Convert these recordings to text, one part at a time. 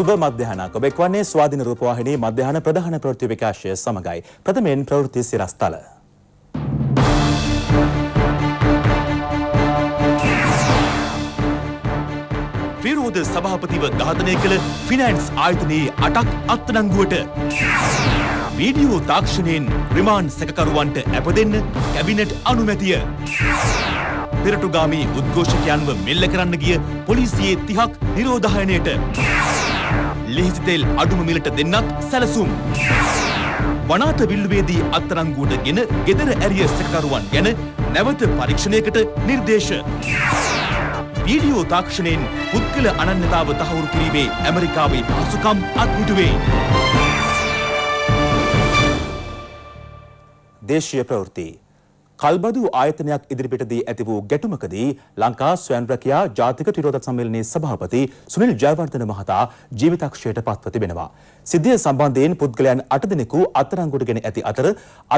සුබ මධ්‍යහනක් ඔබ එක්වන්නේ ස්වාධීන රූපවාහිනී මධ්‍යහන ප්‍රධාන ප්‍රවෘත්ති විකාශය සමගයි. ප්‍රථමයෙන් ප්‍රවෘත්ති සිරස්තල. විරෝධ සභාපතිව ඝාතනය කළ ෆිනෑන්ස් ආයතනයේ අටක් අත්නංගුවට වීඩියෝ තාක්ෂණයෙන් රිමාන්ඩ් සැකකරුවන්ට ඇප දෙන්න කැබිනට් අනුමැතිය පෙරටුගාමී උද්ඝෝෂකයන්ව මෙල්ල කරන්න ගිය පොලිසියේ තිහක් නිරෝධායනයට ලෙහිසි තෙල් අඩුම මිලට දෙන්නත් සැලසුම්. වනාත විල්ලුවේදී අත්තරංගුවට ගෙන ගෙදර ඇරිය සැකකරුවන් ගැන නැවත පරීක්ෂණයකට නිර්දේශ. වීඩියෝ තාක්ෂණයෙන් පුද්ගල අනන්‍යතාව තහවුරු කිරීමේ ඇමරිකාවේ පහසුකම් අත්මිටුවේ. දේශීය ප්‍රවෘත්ති කල්බදු ආයතනයක් ඉදිරිපිටදී ඇති වූ ගැටුමකදී ලංකා ස්වයංරැකියා ජාතික ටිරෝධක සම්මේලනයේ සභාපති සුනිල් ජයවර්ධන මහතා ජීවිතක්ෂයට පත්ව තිබෙනවා. සිද්ධිය සම්බන්ධයෙන් පුද්ගලයන් අට දෙනෙකු අත්අඩංගුවටගෙන ඇති අතර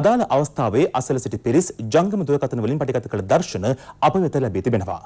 අදාළ අවස්ථාවේ අසල සිටි පිරිස් ජංගම දුරකථන වලින් පටිගත කළ දර්ශන අප වෙත ලැබී තිබෙනවා.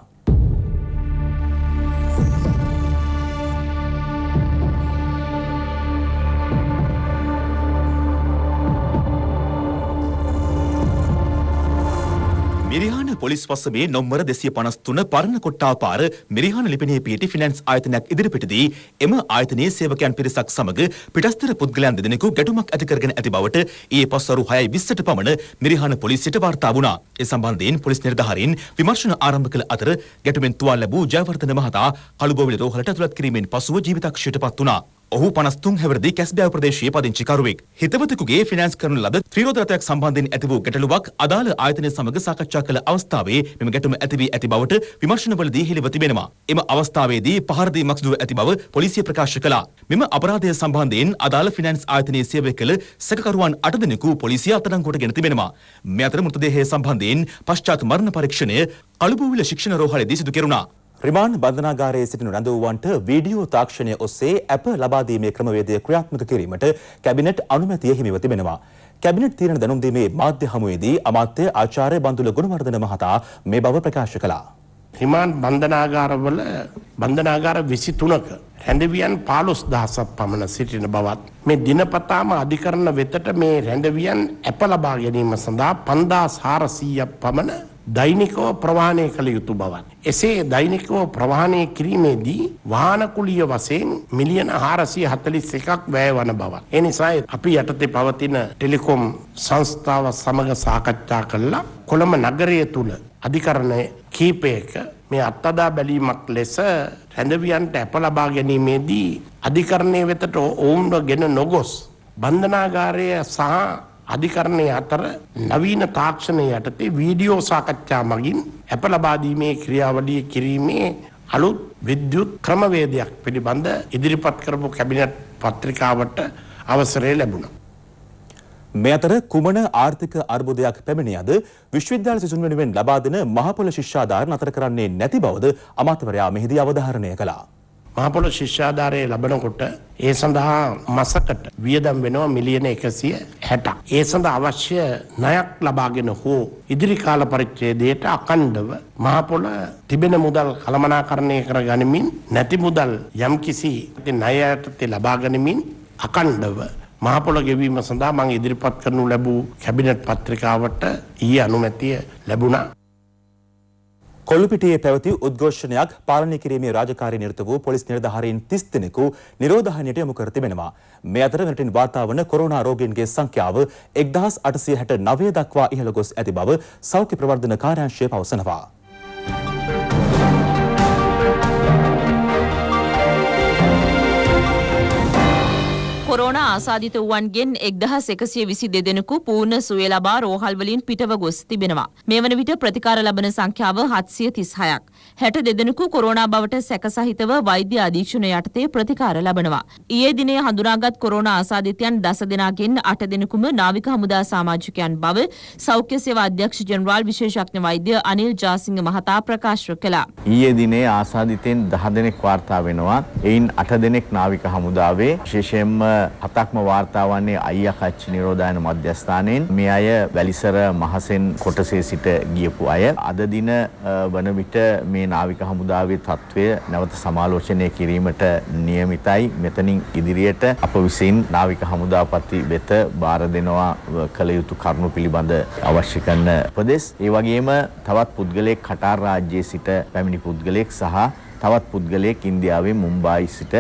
මිරිහාන පොලිස් වසමේ නොම්බර දෙසිය පනස්තුන පරණ කොට්ටාපාර මිරිහාන ලිපිනේ පිහිටි ෆිනන්ස් ආයතනයක් ඉදිරිපිටදී එම ආයතනයේ සේවකයන් පිරිසක් සමග පිටස්තර පුද්ගලයන් දෙදෙනෙකු ගැටුමක් ඇති කරගෙන ඇති බවට ඒ පස්වරු හයයි විස්සට පමණ මිරිහාන පොලිසියට වාර්තා වුණා. ඒ සම්බන්ධයෙන් පොලිස් නිර්ධාරීන් විමර්ශන ආරම්භ කළ අතර ගැටුමෙන් තුවාල ලැබූ ජයවර්ධන මහතා කළුබෝවිල රෝහලට ඇතුළත් කිරීමෙන් පසුව ජීවිතක්ෂයට පත් වුණා. ඔහු 53 හැවිරිදි කැස්බෑව ප්‍රදේශයේ පදිංචිකරුවෙක්. හිතවතෙකුගේ ෆිනෑන්ස් කරන ලද ත්‍රිරෝද රථයක් සම්බන්ධයෙන් ඇති වූ ගැටලුවක් අදාළ ආයතනය සමග සාකච්ඡා කළ අවස්ථාවේ මෙම ගැටුම ඇති වී ඇති බවට විමර්ශනවලදී හෙළිව තිබෙනවා. එම අවස්ථාවේදී පහර දීමක් සිදු ඇති බව පොලිසිය ප්‍රකාශ කළා. මෙම අපරාධය සම්බන්ධයෙන් අදාළ ෆිනෑන්ස් ආයතනයේ සේවය කළ සැකකරුවන් 8 දෙනෙකු පොලිසිය අත්අඩංගුවටගෙන තිබෙනවා. මේ අතර මෘතදේහය සම්බන්ධයෙන් පශ්චාත් මරණ පරීක්ෂණය අලුබුවිල ශික්ෂණ රෝහලේදී සිදු කෙරුණා. රිමාන්ඩ් බන්ධනාගාරයේ සිටින රැඳවුවන්ට වීඩියෝ තාක්ෂණය ඔස්සේ ඇප ලබාදීමේ ක්‍රමවේදය ක්‍රියාත්මක කිරීමට කැබිනට් අනුමැතිය හිමිව තිබෙනවා. කැබිනට් තීරණ දැනුම්දීමේ මාධ්‍ය හමුවේදී අමාත්‍ය ආචාර්ය බන්දුල ගුණවර්ධන මහතා මේ බව ප්‍රකාශ කළා. රිමාන්ඩ් බන්ධනාගාරවල බන්ධනාගාර 23ක රැඳවියන් 15000ක් පමණ සිටින බවත් මේ දිනපතාම අධිකරණ වෙතට මේ රැඳවියන් ඇප ලබා ගැනීම සඳහා 5400ක් පමණ දෛනිකව ප්‍රවාහණය කළ යුතු බවත්. එසේ දෛනිකව ප්‍රවාහණය කිරීමේදී වාහනකුලිය වසයෙන් මිලියන හාරසිය හතලිස් එකක් වැෑවන බව. එනිසායි අපි යටතේ පවතින ටෙලිකොම් සංස්ථාව සමඟ සාකච්ඡා කල්ලා කොළඹ නගරය තුළ අධිකරණය කීපයක මේ අත්තදා බැලීමක් ලෙස රැඳවියන්ට ඇප ලබා ගැනීමේදී අධිකරණය වෙතට ඔවුන්ව ගෙන නොගොස්. බන්ධනාගාරය සහ අධිකරණය අතර නවීන තාක්ෂණය යටතේ වීඩියෝ සාකච්ඡා මගින් ඇප ලබාදීමේ ක්‍රියාවලිය කිරීමේ අලුත් විද්‍යුත් ක්‍රමවේදයක් පිළිබඳ ඉදිරිපත් කරපු කැබිනට් පත්‍රිකාවට අවසරය ලැබුණා. මේ අතර කුමන ආර්ථික අර්බුදයක් පැමිණියද විශ්වවිද්‍යාල සිසුන් වෙනුවෙන් ලබා දෙන මහපොළ ශිෂ්‍යාධාර නතර කරන්නේ නැති බවද අමාත්‍යවරයා මෙහිදී අවධාරණය කළා. මහපොළ ශිෂ්‍යාධාරය ලබනකොට ඒ සඳහා මසකට වියදම් වෙනවා මිලියන එකසිය හැට. ඒ සඳ අවශ්‍ය නයක් ලබාගෙන හෝ ඉදිරි කාල පරිච්චේදයට අකණ්ඩව මහපොළ තිබෙන මුදල් කළමනාකරණය කර ගනිමින් නැති මුදල් යම් කිසි නයයටතේ ලබාගනිමින් අකණ්ඩව මහපොළ ගෙවීම සඳහා මං ඉදිරිපත් කරනු ලැබූ කැබිනට් පත්‍රිකාවට ඊයේ අනුමැතිය ලැබුණා. කොල්ලුපිටියේ පැවති උද්ඝෝෂණයක් පාලනය කිරීමේ රාජකාරී නිරත වූ පොලිස් නිලධාරීන් 30 දෙනෙකු නිරෝධායනයට යොමු කර තිබෙනවා. මේ අතර මෙරටින් වාර්තා වන කොරෝනා රෝගීන්ගේ සංඛ්‍යාව 1869 දක්වා ඉහළ ගොස් ඇති බව සෞඛ්‍ය ප්‍රවර්ධන කාර්යාංශය පවසනවා. කොරෝනා ආසාධිත වුවන්ගෙන් එක්දහස් එකසිය විසි දෙදෙනෙකු පූර්ණ සුවේ ලබා රෝහල්වලින් පිටව ගොස් තිබෙනවා. මේ වන විට ප්‍රතිකාර ලබන සංඛ්‍යාව හත්සිය තිස්හයක්. හැට දෙදෙනෙකු කොරෝනා බවට සැකසහිතව වෛද්‍ය අධීක්ෂණ යටතේ ප්‍රතිකාර ලබනවා. ඊයේ දිනේ හඳුනාගත් කොරෝනා ආසාධිතයන් දස දෙනාගෙන් අට දෙනෙකුම නාවික හමුදා සාමාජිකයන් බව සෞඛ්‍ය සේවා අධ්‍යක්ෂ ජනරාල් විශේෂඥ වෛද්‍ය අනිල් ජාසිංහ මහතා ප්‍රකාශ කළා. ඊයේ දිනේ ආසාධිතයන් දහ දෙනෙක් වාර්තා වෙනවා. එයින් අට දෙනෙක් නාවික හමුදාවේ විශේෂයෙන්ම හතක්ම වාර්තා වන්නේ අයියා කච්චි නිරෝධායන මධ්‍යස්ථානයෙන් මේ අය වැලිසර මහසෙන් කොටසේ සිට ගියපු අය අද දින වන විට මේ නාවික හමුදාවේ තත්වය නැවත සමාලෝචනය කිරීමට නියමිතයි මෙතනින් ඉදිරියට අප විසින් නාවික හමුදාපති වෙත බාර දෙනවා කළ යුතු කරුණු පිළිබඳ අවශ්‍ය කරන උපදෙස් ඒ වගේම තවත් පුද්ගලයෙක් කටාර් රාජ්‍යයේ සිට පැමිණි පුද්ගලයෙක් සහ තවත් පුද්ගලයෙක් ඉන්දියාවේ මුම්බායි සිට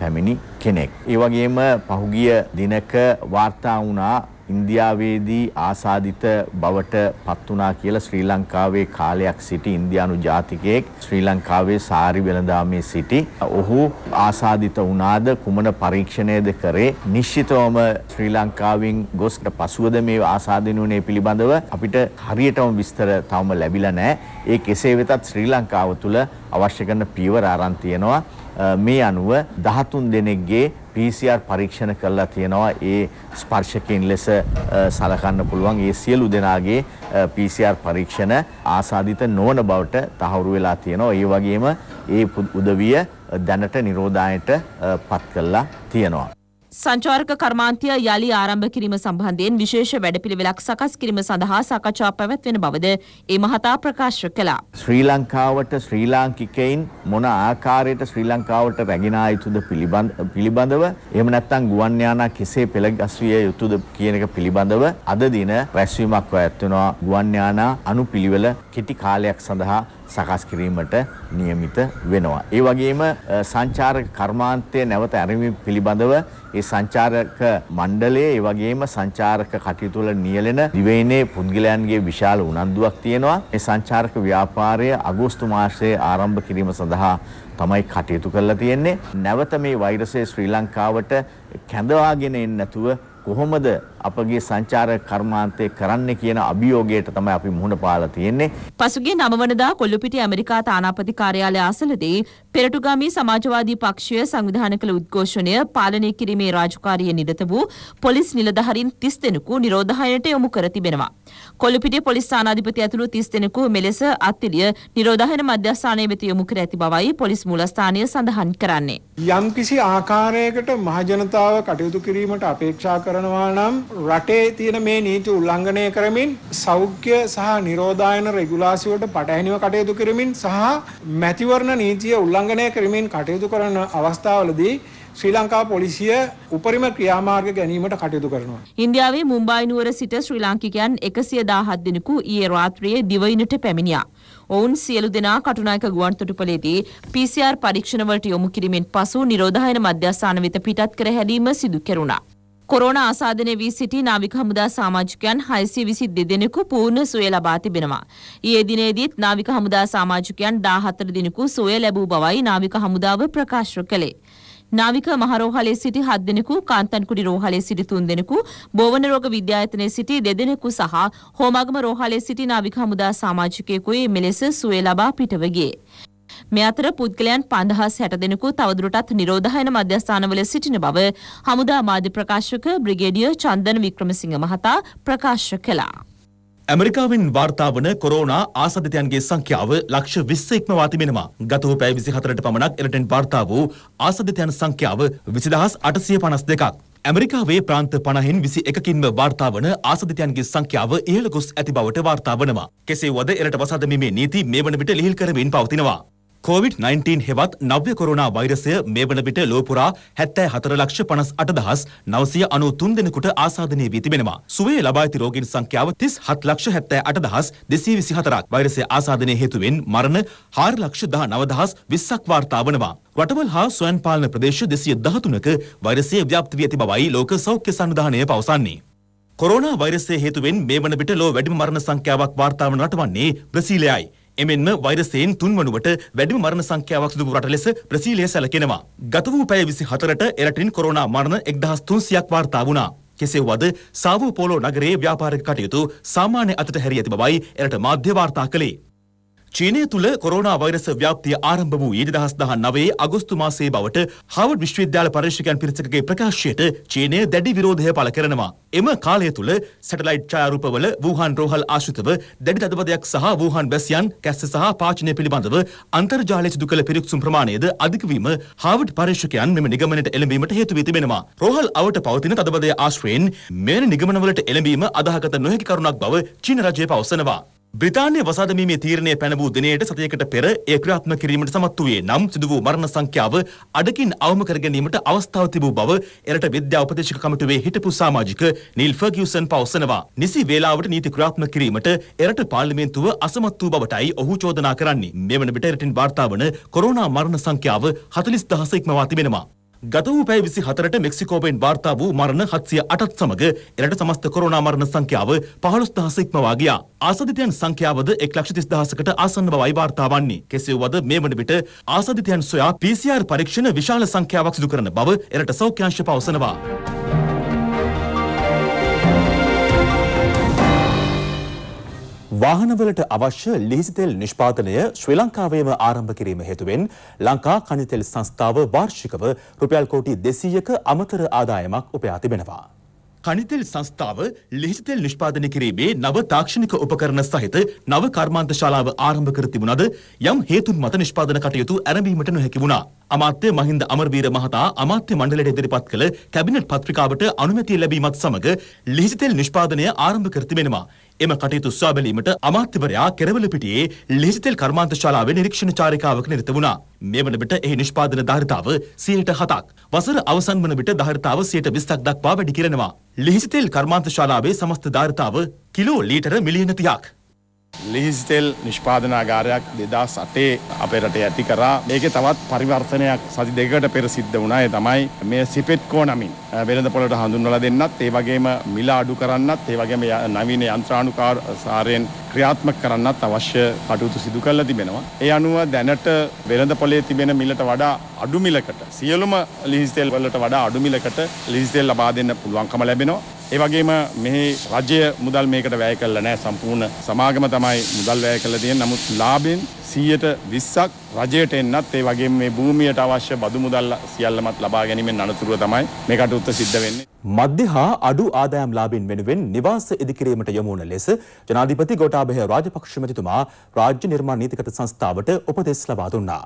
පැමිණි කෙනෙක්. ඒ වගේම පහුගිය දිනක වාර්තා වුණා ඉන්දියාවේදී ආසාදිත බවට පත් වුණා කියලා ශ්‍රී ලංකාවේ කාලයක් සිටි ඉන්දියානු ජාතිකයෙක් ශ්‍රී ලංකාවේ සාරි වෙළඳාමේ සිටි ඔහු ආසාදිත වුණාද කුමන පරීක්ෂණයද කරේ නිශ්චිතවම ශ්‍රී ලංකාවෙන් ගොස්ට පසුවද මේ ආසාදිනුනේ පිළිබඳව අපිට හරියටම විස්තර තවම ලැබිලා නැහැ ඒ කෙසේ වෙතත් ශ්‍රී ලංකාව තුළ අවශ්‍ය කරන පියවර ආරම්භ තියෙනවා මේ අනුව 13 දෙනෙක්ගේ PCR පරීක්ෂණ කරලා තියෙනවා ඒ ස්පර්ශකයන් ලෙස සලකන්න පුළුවන් ඒ සියලු දෙනාගේ PCR පරීක්ෂණ ආසාදිත නොවන බවට තහවුරු වෙලා තියෙනවා. ඒ වගේම ඒ උදවිය දැනට නිරෝධායනට පත් කරලා තියෙනවා. සංචාරක කර්මාන්තය යළි ආරම්භ කිරීම සම්බන්ධයෙන් විශේෂ වැඩපිළිවෙලක් සකස් කිරීම සඳහා සාකච්ඡා පැවැත්වෙන බවද ඒ මහතා ප්‍රකාශ කළා. ශ්‍රී ලංකාවට ශ්‍රී ලාංකිකයින් මොන ආකාරයට ශ්‍රී ලංකාවට රැගෙන යුතුද පිළිබඳව එහෙම නැත්නම් ගුවන් යානා කෙසේ පෙළගස්විය යුතුද කියන එක පිළිබඳව අද දින රැස්වීමක් පැවැත්වෙනවා ගුවන් යානා අනුපිළිවෙල කෙටි කාලයක් සඳහා සකස් කිරීමට නියමිත වෙනවා. ඒ වගේම සංචාරක කර්මාන්තය නැවත ඇරඹීම පිළිබඳව ඒ සංචාරක මණ්ඩලයේ ඒ වගේම සංචාරක කටයුතු වල නියැලෙන දිවයිනේ පුද්ගලයන්ගේ විශාල උනන්දුවක් තියෙනවා. ඒ සංචාරක ව්‍යාපාරය අගෝස්තු මාසයේ ආරම්භ කිරීම සඳහා තමයි කටයුතු කරලා තියෙන්නේ. නැවත මේ වෛරසය ශ්‍රී ලංකාවට කැඳවාගෙන එන්නේ නැතුව කොහොමද අපගේ සංචාර කර්මාන්තය කරන්න කියන අභියෝගයට තමයි අපි මුහුණ පාලා තියෙන්නේ. පසුගිය 9 වනදා කොල්ලුපිටි ඇමරිකා තානාපති කාර්යාලය අසලදී පෙරටුගාමී සමාජවාදී පක්ෂය සංවිධානය කළ උද්ඝෝෂණය පාලනය කිරීමේ රාජකාරිය නිරත වූ පොලිස් නිලධාරීන් 30 දෙනෙකු නිරෝධායනයට යොමු කර තිබෙනවා. කොල්ලුපිටිය පොලිස් ස්ථානාධිපති ඇතුළු 30 දෙනෙකු මෙලෙස අත්තිලිය නිරෝධායන මධ්‍යස්ථානයේ වෙත යොමු කර ඇති බවයි පොලිස් මූලස්ථානය සඳහන් කරන්නේ. යම්කිසි ආකාරයකට මහජනතාව කටයුතු කිරීමට අපේක්ෂා කරනවා නම් රටේ තියෙන මේ නීති උල්ලංඝනය කරමින් සෞඛ්‍ය සහ නිරෝධායන රෙගුලාසි වලට පටහැනිව කටයුතු කරමින් සහ මැතිවරණ නීතිය උල්ලංඝනය කරමින් කටයුතු කරන අවස්ථාවලදී ශ්‍රී ලංකා පොලිසිය උපරිම ක්‍රියාමාර්ග ගැනීමට කටයුතු කරනවා. ඉන්දියාවේ මුම්බායි නුවර සිට ශ්‍රී ලාංකිකයන් 117 දිනකු ඊයේ රාත්‍රියේ දිවයිනට පැමිණියා. ඔවුන් සියලු දෙනා කටුනායක ගුවන්තොටුපළේදී PCR පරීක්ෂණවලට යොමු කිරීමෙන් පසු නිරෝධායන මධ්‍යස්ථාන වෙත පිටත් කර හැරීම සිදු කෙරුණා. කොරෝණ ආසාධනය වී සිටි නාවික හමුදා සාමාජිකයන් 622 දෙනෙකු පූර්ණ සුවය ලබා තිබෙනවා. ඊයේ දිනේදීත් නාවික හමුදා සමාජිකයන් 14 දිනකු සුවය ලැබූ බවයි නාවික හමුදාව ප්‍රකාශ කළේ. නාවික මහරෝහලේ සිටි 7 දෙනෙකු, කාන්තන්කුඩි රෝහලේ සිටි 3 දෙනෙකු, බෝවන රෝග විද්‍යායතනයේ සිටි 2 දෙනෙකු සහ හෝමාගම රෝහලේ සිටි නාවික හමුදා සමාජිකයෙකු මෙලෙස සුවය ලබා පිටව ගියේ. මේ අතර පුද්ගලයන් 5060 දෙනෙකු තවදුරටත් නිරෝධායන මධ්‍යස්ථානවල සිටින බව හමුදා මාධ්‍ය ප්‍රකාශක බ්‍රිගේඩියර් චන්දන වික්‍රමසිංහ මහතා ප්‍රකාශ කළා. ඇමරිකාවෙන් වාර්තාාවන කොරෝනා ආසධතයන්ගේ සංඛ්‍යාව ලක්ෂ විස්සෙක්මවා තිබෙනවා ගතව පැ විසි හතරට පමණක් එලටෙන් වාර්තා වූ ආසධතයන් සංඛ්‍යාව විසිදහස් අටසිය පනස් දෙකක්. ඇමරිකාවේ ප්‍රාන්ත පණහෙන් විසි එකකින්ම වාර්තාාවන ආසධතයන්ගේ සංඛ්‍යාව ඉහළකුස් ඇති බවට වාර්තාාවනවා. කෙසේ වද එරට වසදමේ නීති මේ වන විට ලිහිල් කරමින් පවතිනවා. COොVID-19 හෙවත් නව්‍ය කොරුණා වෛරසය මේ වනවිට ලෝපුරා හැත්තෑ හතර ලක්ෂ පනස් අටදහස් නවසය අනු තුන් දෙනෙකුට ආසාධනය වී තිබෙනවා. සුවේ ලබාඇති රෝගින් සංඛ්‍යාව තිස් හත් ලක්ෂ හැත්තෑ අටදහස් දෙසේ විසි හතරක් වෛරසය ආසාධනය හේතුවෙන් මරණ හාර ලක්ෂ දහ නවදහස් විස්සක් වාර්තා වනවා. රටවල් හා ස්වයන් පාලන ප්‍රදේශ දෙසිය දහතුනක වෛරසය ව්‍යාප්ති වී ඇති බවයි ලෝක සෞඛ්‍ය සංවිධානය පවසන්නේ. කොරෝනා වෛරසය හේතුවෙන් මේ වන විට ලෝ වැඩිම මරණ සංඛ්‍යාවක් වාර්තා වන රටවන්නේ බ්‍රසීලයයි. එමෙන්ම වෛරසයෙන් තුන්වනුවට වැඩිම මරණ සංඛ්‍යාවක් සිදු රට ලෙස බ්‍රසීලය සැලකෙනවා. ගත වූ පැය 24ට එරටින් කොරෝනා මරණ 1300ක් වාර්තා වුණා. කෙසේ වුවද සාවෝ පෝලෝ නගරයේ ව්‍යාපාරික කටයුතු සාමාන්‍ය අතට හැරී ඇති බවයි එරට මාධ්‍ය වාර්තා කළේ. චීනය තුළ කොරෝනා වෛරස ව්‍යාප්තිය ආරම්භ වූ ඊට දහස් දහ නවයේ අගොස්තු මාසයේ බවට හවඩ් විශ්වවිද්‍යාල පරීක්ෂකයන් පිරිසකගේ ප්‍රකාශයට චීනය දැඩි විරෝධය පළ කරනවා. එම කාලය තුළ සැටලයිට් ඡායාරූපවල වූහාන් රෝහල් ආශ්‍රිතව දැඩි තදබදයක් සහ වූහාන් වැසියන් කැස්ස සහ පාචනය පිළිබඳව අන්තර්ජාලය සිදු කළ පිරික්සුම් ප්‍රමාණයද අධිකවීම හාවඩ් පරීක්ෂකයන් මෙම නිගමනයට එළඹීමට හේතු වී තිබෙනවා. රෝහල් අවට පවතින තදබදය ආශ්‍රයෙන් මෙවැනි නිගමනවලට එළඹීම අදාහගත නොහැකි කරුණක් බව චීන රජය පවසනවා. බ්‍රතාානය වසාදමීමේ තීරණය පැනවූ දිනයට සතියකට පෙර ඒ ක්‍රාත්ම කිරීමට සමත් වූයේ නම් සිදු වූ මරණ සංඛ්‍යාව අඩකින් අවම කරගැනීමට අවස්ථාව තිබූ බව එරට විද්‍යා උපදේශක කමිටුවේ හිටපු සමාජික නිල් ෆර්ගියුසන් පවසනවා. නිසි වේලාවට නීති ක්‍රාත්ම කිරීමට එරට පාර්ලිමේන්තුව අසමත් වූ බවටයි ඔහු චෝදනා කරන්නේ. මෙවන විට එරටින් වාර්තා වන කොරෝනා මරණ සංඛ්‍යාව 40000 ඉක්මවා තිබෙනවා. ගත වූ පැය 24ට මෙක්සිකෝවෙන් වාර්තා වූ මරණ 708ත් සමග එරට සමස්ත කොරෝනා මරණ සංඛ්‍යාව 15000 ඉක්මවා ගියා. ආසදිතයන් සංඛ්‍යාවද 130000කට ආසන්න බවයි වාර්තා වන්නේ. කෙසේ වුවද මේ වන විට ආසදිතයන් සොයා PCR පරීක්ෂණ විශාල සංඛ්‍යාවක් සිදු කරන බව එරට සෞඛ්‍යාංශ පවසනවා. වාහනවලට අවශ්‍ය ලිහිසිතෙල් නිෂ්පාදනය ශ්‍රී ලංකාවේම ආරම්භ කිරීම හේතුවෙන් ලංකා කනිතෙල් සංස්ථාව වාර්ෂිකව රුපියල් කෝටි දෙසීයක අමතර ආදායමක් උපයා තිබෙනවා. කනිතෙල් සංස්ථාව ලිහිසිතෙල් නිෂ්පාදනය කිරීමේ නව තාක්ෂණික උපකරණ සහිත නව කර්මාන්ත ශාලාව ආරම්භ කර තිබුණද යම් හේතුන් මත නිෂ්පාදන කටයුතු ඇරඹීමට නොහැකි වුණා. අමාත්‍ය මහින්ද අමරවීර මහතා අමාත්‍ය මණ්ඩලයට ඉදිරිපත් කළ කැබිනට් පත්‍රිකාවට අනුමැතිය ලැබීමත් සමග ලිහිසිතෙල් නිෂ්පාදනය ආරම්භ කර තිබෙනවා. එම කටයුතු උස්වා බැලීමට අමාත්‍යවරයා කෙරවලපිටියේ ලිහිතෙල් කර්මාන්ත ශාලාවේ නිරීක්ෂණ චාරිකාවක නිරත වුණා. මේ වන විට එහි නිෂ්පාදන ධාරිතාව 7%ක් වසර අවසන් වන විට ධාරිතාව 20%ක් දක්වා වැඩි කරනවා. ලිහිතෙල් කර්මාන්ත ශාලාවේ සමස්ත ධාරිතාව කිලෝ ලීටර මිලියන 30ක්. ලිහිස්තෙල් නිෂ්පාදනාගාරයක් දෙදස් අටේ අපේ රටේ ඇති කරා ඒක තවත් පරිවර්තනයක් සති දෙකට පෙර සිද්ධ වුණා ඒ තමයි මේ සිපෙට්කෝ නමින් වෙළඳ පොළට හඳුන්වලා දෙන්නත් ඒ වගේම මිල අඩු කරන්නත් ඒ වගේම නවීන යන්ත්‍රානුකාර සාරයෙන් ක්‍රියාත්මක කරන්නත් අවශ්‍ය කටයුතු සිදු කරලා තිබෙනවා ඒ අනුව දැනට වෙළඳ පොළේ තිබෙන මිලට වඩා අඩු මිලකට සියලුම ලිහිස්තෙල් වලට වඩා අඩු මිලකට ලිහිස්තෙල් ලබා දෙන්න පුළුවන්කම ලැබෙනවා ඒ වගේම මෙහි රජය මුදල් මේකට වැය කළා නෑ සම්පූර්ණ සමාගම තමයි මුදල් වැය කළා තියෙන්නේ. නමුත් ලාභෙන් 120ක් රජයට එන්නත් ඒ වගේම මේ භූමියට අවශ්‍ය බදු මුදල් සියල්ලමත් ලබා ගැනීමෙන් අනතුරුව තමයි මේ කටයුත්ත සිද්ධ වෙන්නේ. මධ්‍ය හා අඩු ආදායම් ලාභින් වෙනුවෙන් නිවාස ඉදිකිරීමට යොමු වන ලෙස ජනාධිපති ගෝඨාභය රාජපක්ෂ මැතිතුමා රාජ්‍ය නිර්මාණ නීතිගත සංස්ථාවට උපදෙස් ලබා දුන්නා.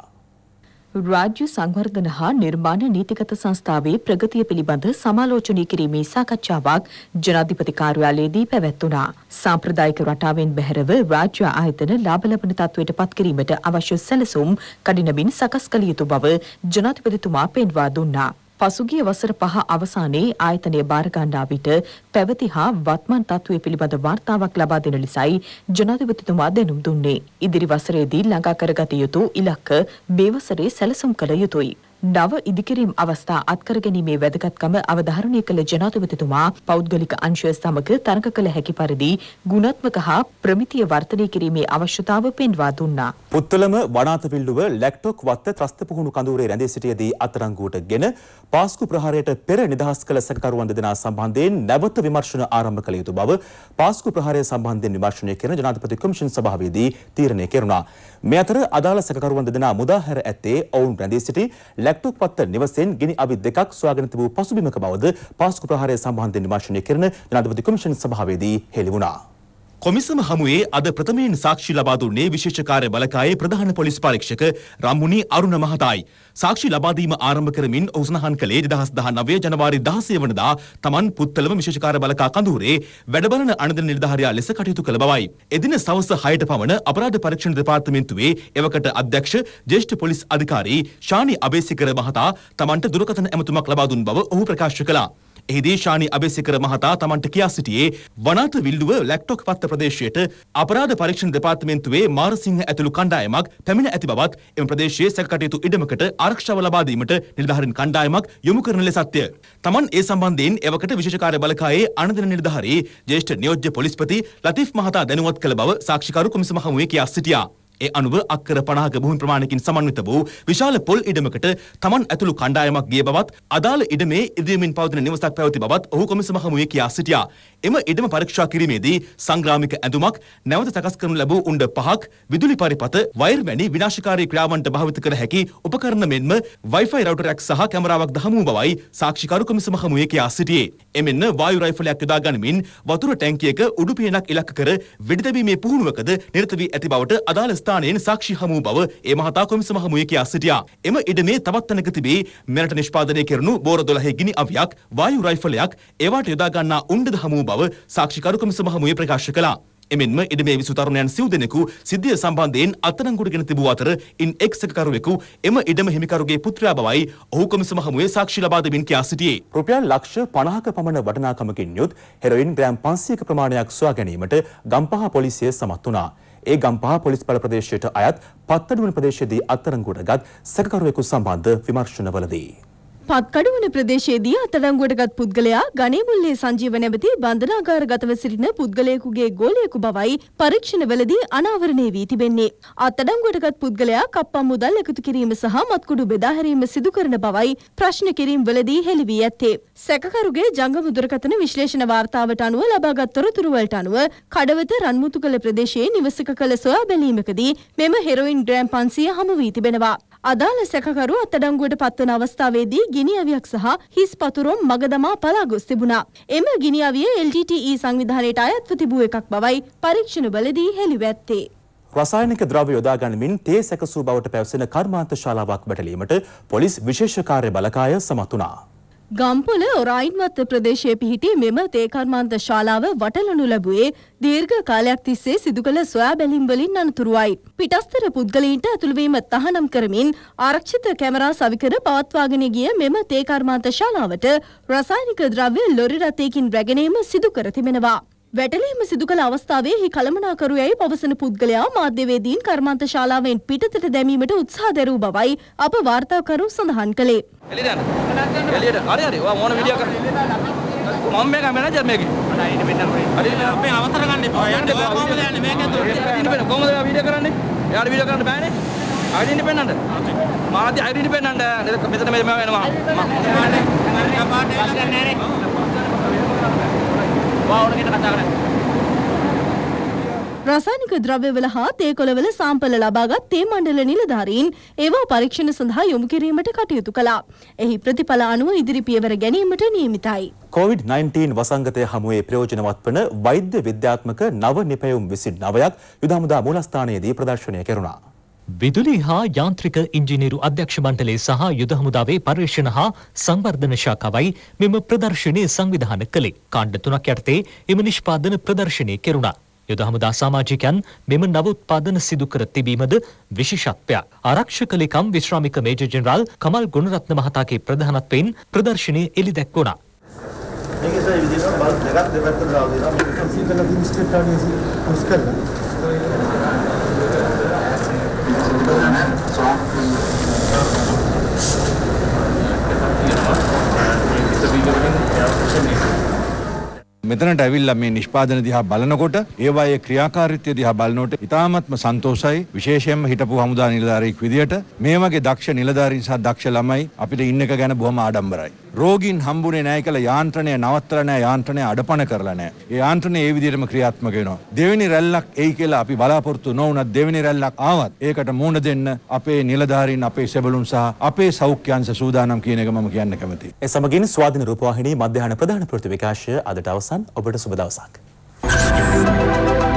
රාජ්‍ය සංවර්ධන හා නිර්මාණ නීතිගත සංස්ථාවේ ප්‍රගතිය පිළිබඳ සමාලෝචනය කිරීමේ සාකච්ඡාවක් ජනාධිපති කාර්යාලයේදී පැවැත්වුණා. සාම්ප්‍රදායික රටාවෙන් බැහැරව රාජ්‍ය ආයතන ලාභ ලබන තත්ත්වයට පත් කිරීමට අවශ්‍ය සැලසුම් කඩිනමින් සකස් කළ යුතු බව ජනාධිපතිතුමා පෙන්වා දුන්නා. පසුගිය වසර පහ අවසානයේ ආයතනය බාරගන්නා විට පැවති හා වත්මන් තත්ත්වය පිළිබඳ වාර්තාවක් ලබා දෙන ලෙසයි ජනාධිපතිතුමා දැනුම් දුන්නේ. ඉදිරි වසරේදී ළඟා කරගත යුතු ඉලක්ක මේ වසරේ සැලසුම් කළ යුතුයි. නව ඉදිකිරීම් අවස්ථා අත්කර ගැනීමේ වැදගත්කම අවධාරණය කළ ජනාධිපතිතුමා පෞද්ගලික අංශය සමග තරක කළ හැකි පරිදි ගුණාත්මක හා ප්‍රමිතිය වර්ධනය කිරීමේ අවශ්‍යතාව පෙන්වා දුන්නා. පුත්තලම වනාතපිල්ලුව ලැක්ටොක් වත්ත ත්‍රස්ත පුහුණු කඳවුරේ රැඳී සිටියදී අත්අඩංගුවට ගෙන පාස්කු ප්‍රහාරයට පෙර නිදහස් කළ සැකකරුවන් දෙදෙනා සම්බන්ධයෙන් නැවත විමර්ශන ආරම්භ කළ යුතු බව පාස්කු ප්‍රහාරය සම්බන්ධයෙන් විමර්ශනය කරන ජනාධිපති කොමිෂන් සභාවේදී තීරණය කෙරුණා. මේ අතර අදාළ සැකකරුවන් දෙදෙනා මුදාහැර ඇත්තේ ඔවුන් රැඳී සිටි ඇත්තුපත්ත නිවසෙන් ගිනි අවි දෙකක් සොයාගෙන තිබූ පසුබිමක බවද පාස්කු ප්‍රහාරය සම්බන්ධයෙන් විමර්ශනය කරන ජනාධිපති කොමිෂන් සභාවේදී හෙළි වුණා. කොමිසම හමුවේ අද ප්‍රථමයෙන් සාක්ෂි ලබා දුන්නේ විශේෂ කාර්ය බළකායේ ප්‍රධාන පොලිස් පරීක්ෂක රම්මුණි අරුණ මහතායි. සාක්ෂි ලබා දීම ආරම්භ කරමින් ඔහු සඳහන් කළේ 2019 ජනවාරි 16 වනදා තමන් පුත්තලම විශේෂ කාර්ය බළකා කඳවුරේ වැඩබලන අනදන නිලධාරියා ලෙස කටයුතු කළ බවයි. එදින සවස 6ට පමණ අපරාධ පරීක්ෂණ දෙපාර්තමේන්තුවේ එවකට අධ්‍යක්ෂ ජ්‍යෙෂ්ඨ පොලිස් අධිකාරී ශානි අබේසිකර මහතා තමන්ට දුරකථන ඇමතුමක් ලබා දුන් බව ඔහු ප්‍රකාශ කළා. එහිදී ශානි අබේසේකර මහතා තමන්ට කියා සිටියේ වනාත විල්ලුව ලැක්ටොක් පත්ත ප්‍රදේශයට අපරාධ පරීක්ෂණ දෙපාර්තමේන්තුවේ මාරසිංහ ඇතුළු කණ්ඩායමක් පැමිණ ඇති බවත් එම ප්‍රදේශයේ සැකකටයුතු ඉඩමකට ආරක්ෂාව ලබා දීමට නිලධාරීන් කණ්ඩායමක් යොමු කරන ලෙසත්ය. තමන් ඒ සම්බන්ධයෙන් එවකට විශේෂ කාර්ය බළකායේ අනදින නිලධාරී ජ්‍යෙෂ්ඨ නියෝජ්‍ය පොලිස්පති ලතිෆ් මහතා දැනුවත් කළ බව සාක්ෂිකරු කොමිසම හමුවේ කියා සිටියා. ඒ අනුව අක්කර 50ක භූමි ප්‍රමාණයකින් සමන්විත වූ විශාල පොල් ඉඩමකට තමන් ඇතුළු කණ්ඩායමක් ගිය බවත් අදාළ ඉඩමේ ඉදිරිමින් පවතින නිවසක් පැවති බවත් ඔහු කොමිසම හමුවේ කියා සිටියා. එම ඉඩම පරීක්ෂා කිරීමේදී සංග්‍රාමික ඇඳුමක් නැවත සකස් කරනු ලැබූ උණ්ඩ පහක් විදුලි පරිපත වයර් වැනි විනාශකාරී ක්‍රියාවන්ට භාවිත කර හැකි උපකරණ මෙන්ම Wi-Fi රවුටරයක් සහ කැමරාවක් දහමු බවයි සාක්ෂිකරු කොමිසම හමුවේ කියා සිටියේ. එමෙන්න වායු රයිෆලයක් යොදා ගනිමින් වතුර ටැංකියක උඩු පියනක් ඉලක්ක කර වෙඩි තැබීමේ පුහුණුවකද නිරත වී ඇති බවට අදාළ ස්ථානයෙන් සාක්ෂි හමු බව ඒ මහතා කොමිසම හමුවේ කියා සිටියා. එම ඉඩමේ තවත් තැනක තිබේ මෙරට නිෂ්පාදනය කෙරෙනු බෝර 12 ගිනි අවියක් වායු රයිෆලයක් ඒවාට යොදා ගන්නා උණ්ඩද හමු බව බව සාක්ෂිකරු කොමිසම හමුවේ ප්‍රකාශ කළා. එමෙන්ම ඉඩමේ විසු තරුණයන් සිව් දෙනෙකු සිද්ධිය සම්බන්ධයෙන් අත්අඩංගුවටගෙන තිබූ අතර ඉන් එක් සැකකරුවෙකු එම ඉඩම හිමිකරුගේ පුත්‍රයා බවයි ඔහු කොමිසම හමුවේ සාක්ෂි ලබා දෙමින් කියා සිටියේ. රුපියල් ලක්ෂ 50ක පමණ වටිනාකමකින් යුත් හෙරොයින් ග්‍රෑම් 500ක ප්‍රමාණයක් සොයා ගැනීමට ගම්පහ පොලිසිය සමත් වුණා. ඒ ගම්පහ පොලිස් බල ප්‍රදේශයට අයත් පත්තඩුවන ප්‍රදේශයේදී අත්අඩංගුවට ගත් සැකකරුවෙකු සම්බන්ධ විමර්ශනවලදී පත්කඩුවන ප්‍රදේශයේදී අත්අඩංගුවටගත් පුද්ගලයා ගණේමුල්ලේ සංජීව නැමැති බන්ධනාගාරගතව සිටින පුද්ගලයෙකුගේ ගෝලයෙකු බවයි පරීක්ෂණවලදී අනාවරණය වී තිබෙන්නේ. අත්අඩංගුවටගත් පුද්ගලයා කප්පම් මුදල් එකතු කිරීම සහ මත්කුඩු බෙදා හැරීම සිදු කරන බවයි ප්‍රශ්න කිරීම් වලදී හෙළි වී ඇත්තේ. සැකකරුගේ ජංගම දුරකථන විශ්ලේෂණ වාර්තාවට අනුව ලබාගත් තොරතුරු වලට අනුව කඩවත රන්මුතුකල ප්‍රදේශයේ නිවසක කළ සොයා බැලීමකදී මෙම හෙරොයින් ග්‍රෑම් 500 හමු වී තිබෙනවා. අදාළ සැකකරු අත්අඩංගුවට පත්වන අවස්ථාවේදී ගිනි අවියක් සහ හිස් පතුරුම් මගදමා පලා ගොස් තිබුණා. එම ගිනි අවිය LTTE සංවිධානයට අයත්ව තිබූ එකක් බවයි පරීක්ෂණ වලදී හෙළිව ඇත්තේ. රසායනික ද්‍රව්‍ය යොදා ගනිමින් තේ සැකසූ බවට පැවසෙන කර්මාන්ත ශාලාවක් වැටලීමට පොලිස් විශේෂ කාර්ය බළකාය සමත් වුණා. ගම්පොල ඔරයින්වත්ත ප්‍රදේශය පිහිටි මෙම තේකර්මාන්ත ශාලාව වටලනු ලැබුවේ දීර්ඝ කාලයක් තිස්සේ සිදු කළ සොයා බැලීම්වලින් අනතුරුවයි. පිටස්තර පුද්ගලීන්ට ඇතුළුවීම තහනම් කරමින් ආරක්ෂිත කැමරා සවිකර පවත්වාගෙන ගිය මෙම තේකර්මාන්ත ශාලාවට රසායනික ද්‍රව්‍ය ලොරි රථයකින් රැගෙනීම සිදු කර තිබෙනවා. වැටලීම සිදු කළ අවස්ථාවේ හි කළමනාකරු යැයි පවසන පුද්ගලයා මාධ්‍යවේදීන් කර්මාන්ත ශාලාවෙන් පිටතට දැමීමට උත්සාහ දැරූ බවයි අප වාර්තාකරු සඳහන් කළේ. එළියට යන්න. එළියට. හරි හරි. ඔයා මොන වීඩියෝ කරන්නේ? මම මේක මැනේජර් මේකේ. අනේ ඉන්න මෙන්න මේ. අනේ මේ අවතර ගන්න එපා. යන්න බෑ කොහමද යන්නේ මේක ඇතුළේ. ඉන්න බෑ කොහමද ඔයා වීඩියෝ කරන්නේ? එයාට වීඩියෝ කරන්න බෑනේ. අයිඩෙන්ටි පෙන්නන්න. මාධ්‍ය අයිඩෙන්ටි පෙන්නන්න. මෙතන මේ මම යනවා. මම පාට රසායනික ද්‍රව්‍යවල හා තේකොළවල සාම්පල ලබාගත් තේ මණ්ඩල නිලධාරීන් ඒවා පරීක්ෂණ සඳහා යොමු කිරීමට කටයුතු කළා. එහි ප්‍රතිඵල අනුව ඉදිරි පියවර ගැනීමට නියමිතයි. COVID-19 වසංගතය හමුවේ ප්‍රයෝජනවත් වන වෛද්‍ය විද්‍යාත්මක නව නිපැයුම් විසින් නවයක් යුදමුදා මූලස්ථානයේදී ප්‍රදර්ශනය කෙරුණා. විදුලි හා යාන්ත්‍රික ඉංජිනීරු අධ්‍යක්ෂ මණ්ඩලය සහ යුද හමුදාවේ පර්යේෂණ හා සංවර්ධන ශාඛාවයි මෙම ප්‍රදර්ශනය සංවිධාන කළේ. කාණ්ඩ තුනක් යටතේ එම නිෂ්පාදන ප්‍රදර්ශනය කෙරුණා. යොදහමුදා සාමාජිකයන් මෙම නව උත්පාදන සිදු කර තිබීමද විශේෂත්වයක්. ආරක්ෂක ලේකම් විශ්‍රාමික මේජර් ජෙනරාල් කමල් ගුණරත්න මහතාගේ ප්‍රධානත්වයෙන් ප්‍රදර්ශනය එළි දැක්වුණා. ඒක ඉතින් විදිහට බලත් දෙකක් දෙපැත්තට දාලා දෙනවා. මේක සීතල දින ස්ටේට් ආනියස් පුස්කල්ලා. මෙතනට ඇවිල්ලා මේ නිෂ්පාදන දිහා බලනකොට ඒවායේ ක්‍රියාකාරීත්වය දිහා බලනකොට ඉතාමත්ම සන්තෝෂයි විශේෂයෙන්ම හිටපු හමුදා නිලධාරියෙක් විදියට මේ වගේ දක්ෂ නිලධාරීන් සහ දක්ෂ ළමයි අපිට ඉන්න එක ගැන බොහොම ආඩම්බරයි රෝගීන් හම්බුනේ නැහැ කියලා යාන්ත්‍රණය නවත්තලා නැහැ යාන්ත්‍රණය අඩපණ කරලා නැහැ. ඒ යාන්ත්‍රණය ඒ විදිහටම ක්‍රියාත්මක වෙනවා. දෙවෙනි රැල්ලක් එයි කියලා අපි බලාපොරොත්තු නොවුණත් දෙවෙනි රැල්ලක් ආවත් ඒකට මුහුණ දෙන්න අපේ නිලධාරීන් අපේ සෙබළුන් සහ අපේ සෞඛ්‍යංශ සූදානම් කියන එක මම කියන්න කැමතියි. ඒ සමගින් ස්වාධීන රූපවාහිනී මධ්‍යහන ප්‍රධාන ප්‍රතිවිකාශය අදට අවසන්. ඔබට සුබ දවසක්. Thank you.